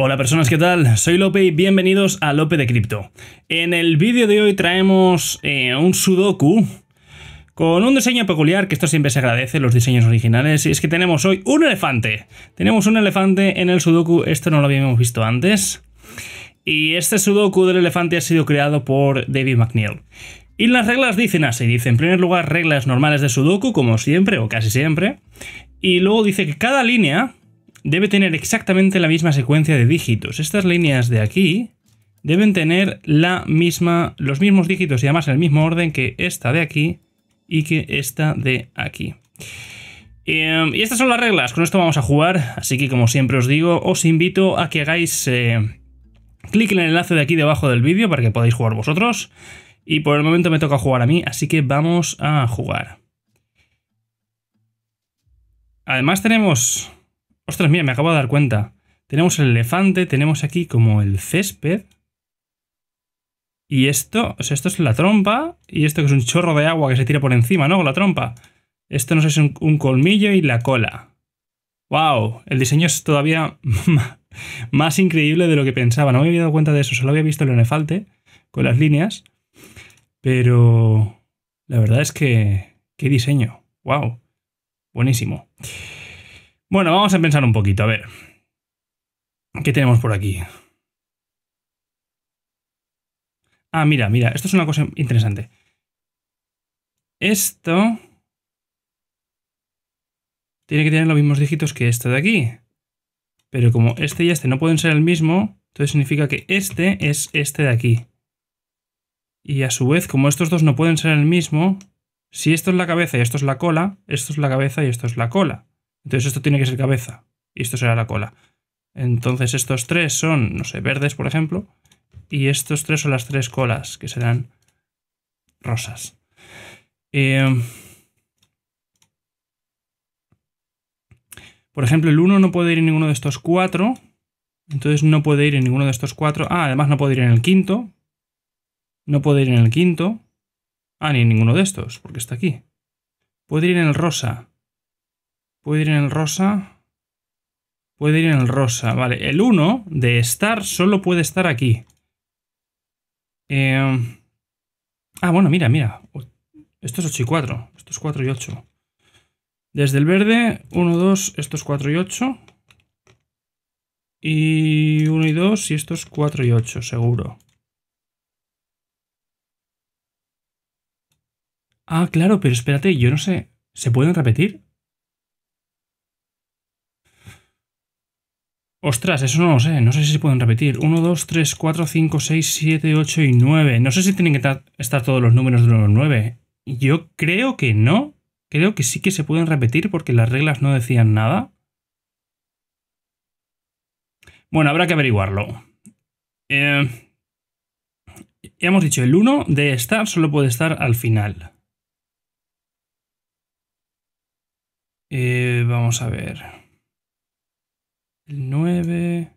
Hola personas, ¿qué tal? Soy Lope y bienvenidos a Lope de Cripto. En el vídeo de hoy traemos eh, un sudoku con un diseño peculiar, que esto siempre se agradece, los diseños originales, y es que tenemos hoy un elefante. Tenemos un elefante en el Sudoku, esto no lo habíamos visto antes. Y este Sudoku del elefante ha sido creado por David McNeil. Y las reglas dicen así, dice en primer lugar reglas normales de Sudoku, como siempre o casi siempre, y luego dice que cada línea debe tener exactamente la misma secuencia de dígitos. Estas líneas de aquí deben tener la misma, los mismos dígitos y además en el mismo orden que esta de aquí y que esta de aquí. Em, y estas son las reglas, con esto vamos a jugar, así que como siempre os digo, os invito a que hagáis eh, clic en el enlace de aquí debajo del vídeo para que podáis jugar vosotros. Y por el momento me toca jugar a mí, así que vamos a jugar. Además tenemos... Ostras, mira me acabo de dar cuenta. Tenemos el elefante, tenemos aquí como el césped. Y esto, o sea, esto es la trompa y esto que es un chorro de agua que se tira por encima, ¿no? Con la trompa. Esto no es un, colmillo y la cola. ¡Wow! El diseño es todavía más increíble de lo que pensaba. No me había dado cuenta de eso, solo había visto el nefalte con las líneas. Pero la verdad es que. ¡Qué diseño! ¡Wow! Buenísimo. Bueno, vamos a pensar un poquito, a ver. ¿Qué tenemos por aquí? Ah, mira, mira, esto es una cosa interesante. Esto tiene que tener los mismos dígitos que esto de aquí. Pero como este y este no pueden ser el mismo, entonces significa que este es este de aquí. Y a su vez, como estos dos no pueden ser el mismo, si esto es la cabeza y esto es la cola, esto es la cabeza y esto es la cola. Entonces esto tiene que ser cabeza y esto será la cola. Entonces estos tres son, no sé, verdes, por ejemplo y estos tres son las tres colas, que serán rosas. Em, por ejemplo, el 1 no puede ir en ninguno de estos cuatro, entonces no puede ir en ninguno de estos cuatro. Ah, además no puede ir en el quinto, no puede ir en el quinto. Ah, ni en ninguno de estos, porque está aquí. Puede ir en el rosa. Puede ir en el rosa. Puede ir en el rosa. Vale, el 1 de estar solo puede estar aquí. Em, ah, bueno, mira, mira. Esto es 8 y 4. Esto es 4 y 8. Desde el verde, 1, 2, esto es 4 y 8. Y 1 y 2, y esto es 4 y 8, seguro. Ah, claro, pero espérate, yo no sé. ¿Se pueden repetir? Ostras, eso no lo sé. No sé si se pueden repetir. 1, 2, 3, 4, 5, 6, 7, 8 y 9. No sé si tienen que estar todos los números de los 9. Yo creo que no. Creo que sí que se pueden repetir porque las reglas no decían nada. Bueno, habrá que averiguarlo. Eh, ya hemos dicho, el 1 de estar solo puede estar al final. Eh, vamos a ver. El 9...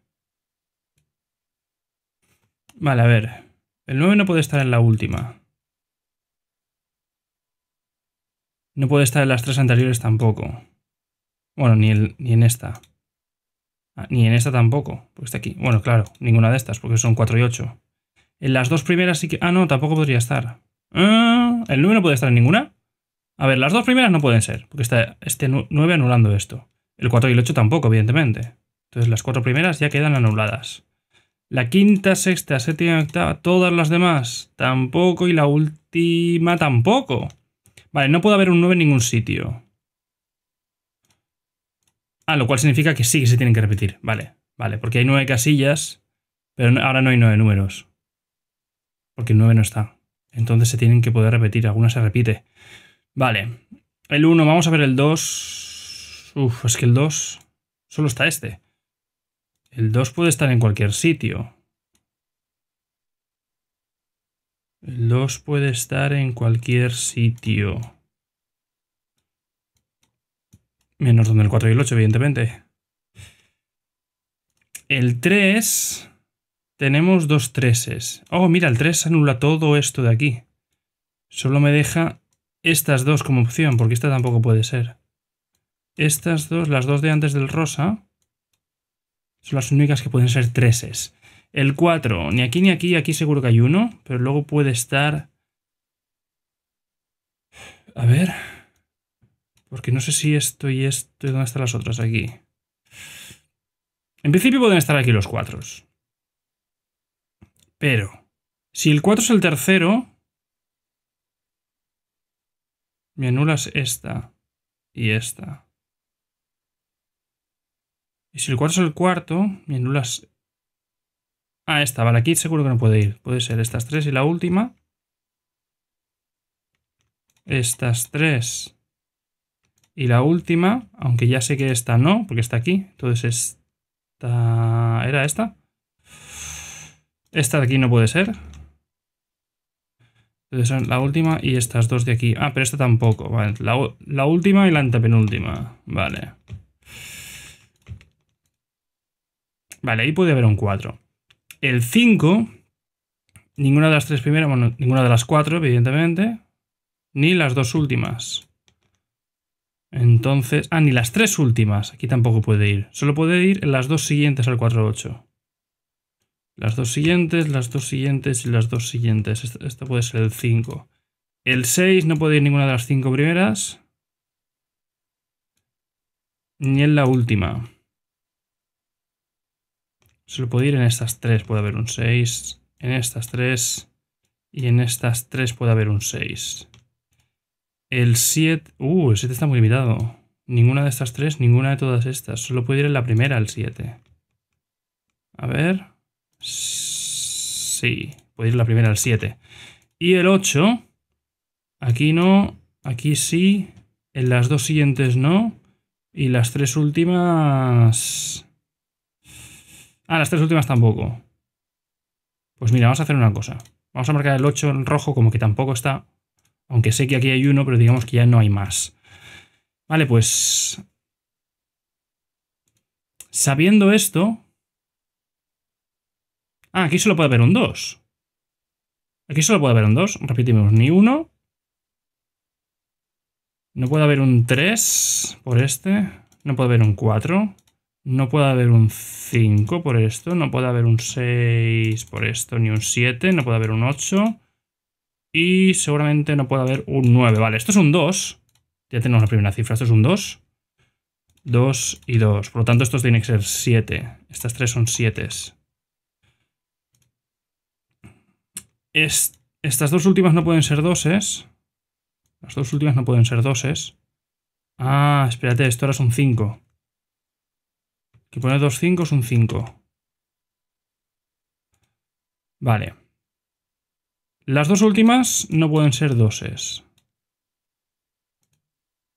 Vale, a ver. El 9 no puede estar en la última. No puede estar en las tres anteriores tampoco. Bueno, ni, ni en esta. Ah, ni en esta tampoco, porque está aquí. Bueno, claro, ninguna de estas, porque son 4 y 8. En las dos primeras sí que... Ah, no, tampoco podría estar. Ah, ¿El 9 no puede estar en ninguna? A ver, las dos primeras no pueden ser, porque está este 9 anulando esto. El 4 y el 8 tampoco, evidentemente. Entonces las cuatro primeras ya quedan anuladas. La quinta, sexta, séptima octava, todas las demás tampoco y la última tampoco. Vale, no puede haber un 9 en ningún sitio. Ah, lo cual significa que sí que se tienen que repetir. Vale, vale, porque hay nueve casillas, pero ahora no hay nueve números. Porque el 9 no está. Entonces se tienen que poder repetir, alguna se repite. Vale, el 1, vamos a ver el 2. Uf, es que el 2 solo está este. El 2 puede estar en cualquier sitio. El 2 puede estar en cualquier sitio. Menos donde el 4 y el 8, evidentemente. El 3... Tenemos dos 3s. Oh, mira, el 3 anula todo esto de aquí. Solo me deja estas dos como opción, porque esta tampoco puede ser. Estas dos, las dos de antes del rosa, son las únicas que pueden ser treses. El 4, ni aquí ni aquí, aquí seguro que hay uno, pero luego puede estar... A ver... Porque no sé si esto y esto... ¿Dónde están las otras? Aquí. En principio pueden estar aquí los 4. Pero... Si el 4 es el tercero... Me anulas esta y esta. Y si el cuarto es el cuarto, y anulas... Ah, esta, vale, aquí seguro que no puede ir. Puede ser estas tres y la última. Estas tres y la última, aunque ya sé que esta no, porque está aquí. Entonces esta... ¿Era esta? Esta de aquí no puede ser. Entonces son la última y estas dos de aquí. Ah, pero esta tampoco. Vale, la, la última y la antepenúltima. Vale. Vale, ahí puede haber un 4. El 5, ninguna de las tres primeras, bueno, ninguna de las cuatro, evidentemente, ni las dos últimas. Entonces, ah, ni las tres últimas, aquí tampoco puede ir. Solo puede ir en las dos siguientes al 4-8. Las dos siguientes, las dos siguientes y las dos siguientes. Esto este puede ser el 5. El 6 no puede ir ninguna de las cinco primeras. Ni en la última. Solo puede ir en estas tres. Puede haber un 6. En estas tres. Y en estas tres puede haber un 6. El 7... Uh, el 7 está muy limitado. Ninguna de estas tres, ninguna de todas estas. Solo puede ir en la primera el 7. A ver... Sí, puede ir en la primera al 7. Y el 8... Aquí no, aquí sí, en las dos siguientes no, y las tres últimas... Ah, las tres últimas tampoco. Pues mira, vamos a hacer una cosa. Vamos a marcar el 8 en rojo como que tampoco está. Aunque sé que aquí hay uno, pero digamos que ya no hay más. Vale, pues... Sabiendo esto... Ah, aquí solo puede haber un 2. Aquí solo puede haber un 2. Repetimos, ni uno. No puede haber un 3 por este. No puede haber un 4. No puede haber un 5 por esto, no puede haber un 6 por esto, ni un 7, no puede haber un 8. Y seguramente no puede haber un 9. Vale, esto es un 2. Ya tenemos la primera cifra, esto es un 2. 2 y 2. Por lo tanto, esto tiene que ser 7. Estas tres son 7. es estas dos últimas no pueden ser 2es Las dos últimas no pueden ser 2es Ah, espérate, esto ahora son 5. Que pone 2 5 es un 5. Vale. Las dos últimas no pueden ser doses.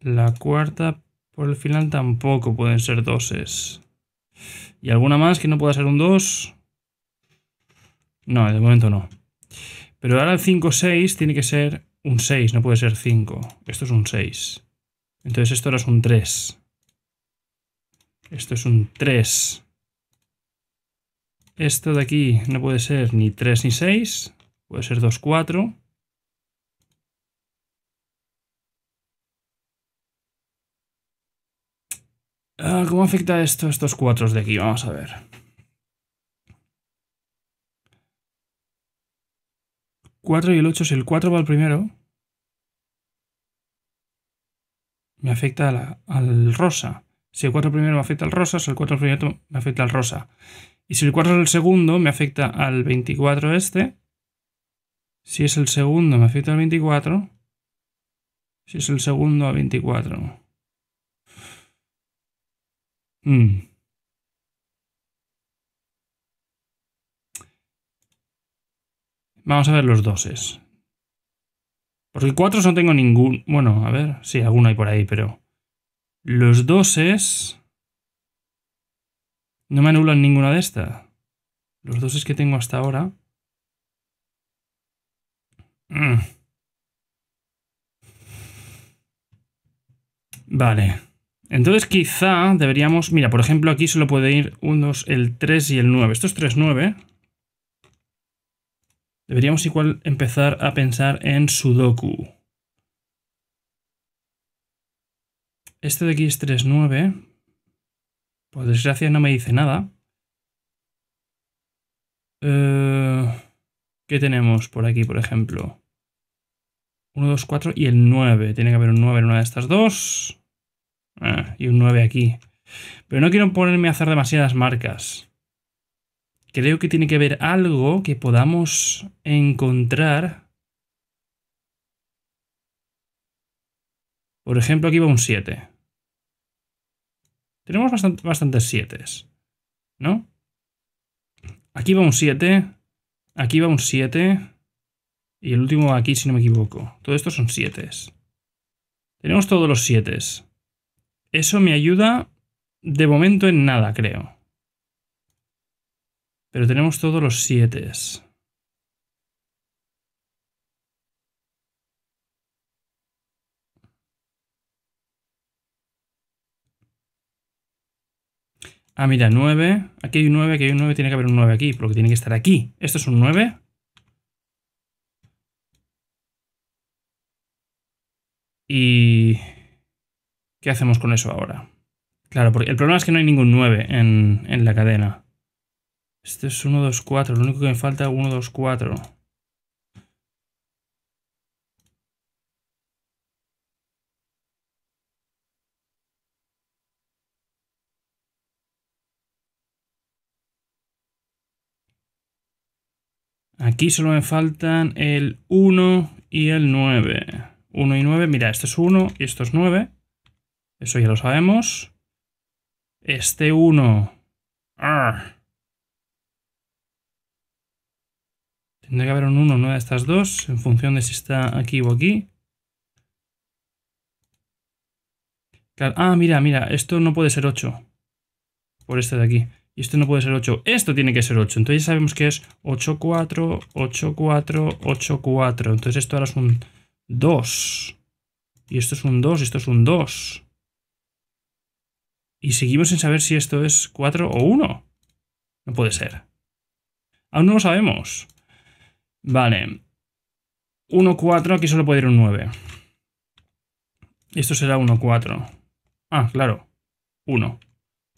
La cuarta por el final tampoco pueden ser doses. ¿Y alguna más que no pueda ser un 2? No, de momento no. Pero ahora el 5-6 tiene que ser un 6, no puede ser 5. Esto es un 6. Entonces esto ahora es un 3. Esto es un 3. Esto de aquí no puede ser ni 3 ni 6. Puede ser 2, 4. Ah, ¿Cómo afecta esto a estos 4 de aquí? Vamos a ver. 4 y el 8, si el 4 va al primero, me afecta al rosa. Si el 4 primero me afecta al rosa, si el 4 primero me afecta al rosa. Y si el 4 es el segundo, me afecta al 24 este. Si es el segundo, me afecta al 24. Si es el segundo, al 24. Mm. Vamos a ver los doses. Porque el 4 no tengo ningún... Bueno, a ver, sí, alguno hay por ahí, pero... Los doses... No me anulan ninguna de estas. Los doses que tengo hasta ahora... Mm. Vale. Entonces quizá deberíamos... Mira, por ejemplo, aquí solo puede ir unos, el 3 y el 9. Esto es 3, 9. Deberíamos igual empezar a pensar en Sudoku. Este de aquí es 3.9. Por desgracia no me dice nada. Eh, ¿Qué tenemos por aquí, por ejemplo? 1, 2, 4 y el 9. Tiene que haber un 9 en una de estas dos. Ah, y un 9 aquí. Pero no quiero ponerme a hacer demasiadas marcas. Creo que tiene que haber algo que podamos encontrar. Por ejemplo, aquí va un 7. Tenemos bastante, bastantes 7, ¿no? Aquí va un 7, aquí va un 7, y el último aquí, si no me equivoco. Todo esto son 7. Tenemos todos los 7. Eso me ayuda de momento en nada, creo. Pero tenemos todos los siete. Ah, mira, 9. Aquí hay un 9, aquí hay un 9, tiene que haber un 9 aquí, porque tiene que estar aquí. Esto es un 9. ¿Y qué hacemos con eso ahora? Claro, porque el problema es que no hay ningún 9 en, la cadena. Este es 1, 2, 4. Lo único que me falta es 1, 2, 4. Aquí solo me faltan el 1 y el 9. 1 y 9, mira, esto es 1 y esto es 9. Eso ya lo sabemos. Este 1... Tendría que haber un 1 o de estas dos, en función de si está aquí o aquí. Ah, mira, mira, esto no puede ser 8. Por este de aquí. Y esto no puede ser 8. Esto tiene que ser 8. Entonces ya sabemos que es 8, 4, 8, 4, 8, 4. Entonces esto ahora es un 2. Y esto es un 2, esto es un 2. Y seguimos sin saber si esto es 4 o 1. No puede ser. Aún no lo sabemos. Vale. 1, 4, aquí solo puede ir un 9. Esto será 1, 4. Ah, claro. 1.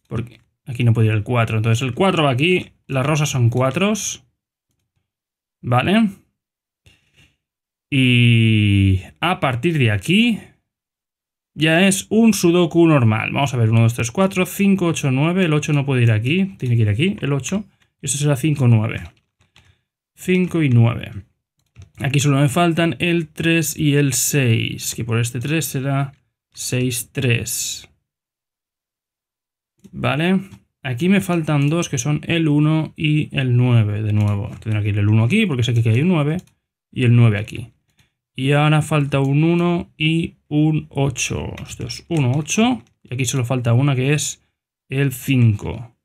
¿Por qué? Aquí no puede ir el 4. Entonces el 4 va aquí. Las rosas son 4. ¿Vale? Y a partir de aquí ya es un sudoku normal. Vamos a ver, 1, 2, 3, 4, 5, 8, 9. El 8 no puede ir aquí, tiene que ir aquí, el 8. Eso será 5, 9. 5 y 9. Aquí solo me faltan el 3 y el 6, que por este 3 será 6, 3. ¿vale? Aquí me faltan dos que son el 1 y el 9 de nuevo. Tendrá que ir el 1 aquí porque sé que aquí hay un 9 y el 9 aquí. Y ahora falta un 1 y un 8. Esto es 1, 8. Y aquí solo falta una que es el 5.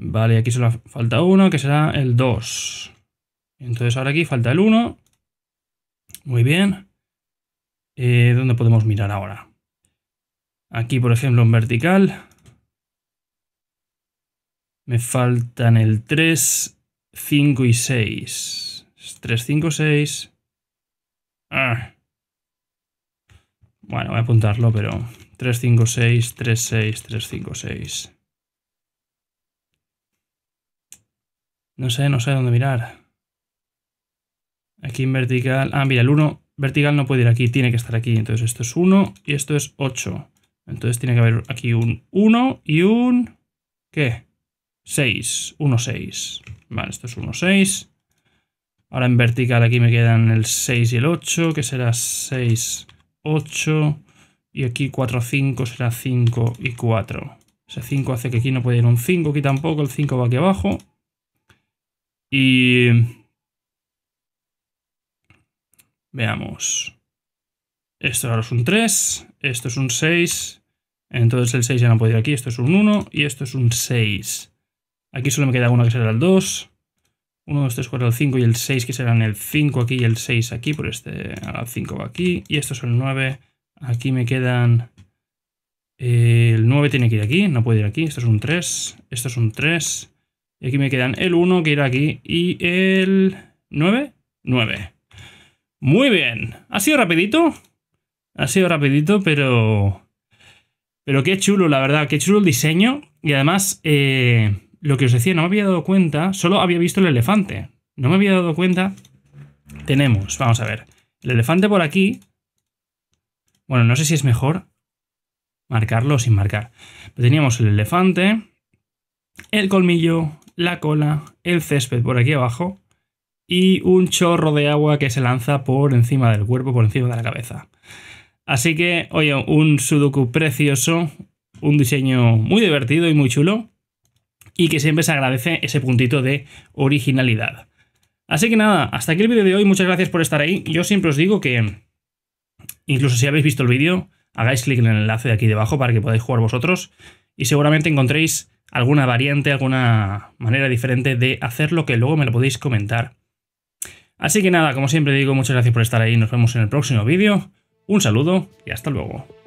Vale, aquí solo falta uno que será el 2. Entonces ahora aquí falta el 1. Muy bien. Eh, ¿Dónde podemos mirar ahora? Aquí, por ejemplo, en vertical me faltan el 3, 5 y 6. 3, 5, 6. Bueno, voy a apuntarlo, pero 3, 5, 6, 3, 6, 3, 5, 6. No sé, no sé dónde mirar. Aquí en vertical. Ah, mira, el 1 vertical no puede ir aquí, tiene que estar aquí. Entonces esto es 1 y esto es 8. Entonces tiene que haber aquí un 1 y un... ¿Qué? 6, 1, 6. Vale, esto es 1, 6. Ahora en vertical aquí me quedan el 6 y el 8, que será 6, 8. Y aquí 4, 5 será 5 y 4. Ese 5 hace que aquí no puede ir un 5, aquí tampoco, el 5 va aquí abajo. Y... Veamos. Esto ahora es un 3, esto es un 6. Entonces el 6 ya no puede ir aquí, esto es un 1 y esto es un 6. Aquí solo me queda uno que será el 2. 1, 2, 3, 4, el 5 y el 6 que serán el 5 aquí y el 6 aquí, por este El 5 va aquí. Y estos son 9. Aquí me quedan... Eh, el 9 tiene que ir aquí, no puede ir aquí. Esto es un 3, esto es un 3. Y aquí me quedan el 1 que irá aquí y el 9. 9. Muy bien. Ha sido rapidito. Ha sido rapidito, pero... Pero qué chulo, la verdad. Qué chulo el diseño. Y además... Eh, lo que os decía, no me había dado cuenta, solo había visto el elefante. No me había dado cuenta. Tenemos, vamos a ver, el elefante por aquí. Bueno, no sé si es mejor marcarlo o sin marcar. Pero teníamos el elefante, el colmillo, la cola, el césped por aquí abajo y un chorro de agua que se lanza por encima del cuerpo, por encima de la cabeza. Así que, oye, un sudoku precioso, un diseño muy divertido y muy chulo y que siempre se agradece ese puntito de originalidad. Así que nada, hasta aquí el vídeo de hoy, muchas gracias por estar ahí. Yo siempre os digo que, incluso si habéis visto el vídeo, hagáis clic en el enlace de aquí debajo para que podáis jugar vosotros y seguramente encontréis alguna variante, alguna manera diferente de hacerlo que luego me lo podéis comentar. Así que nada, como siempre digo, muchas gracias por estar ahí, nos vemos en el próximo vídeo, un saludo y hasta luego.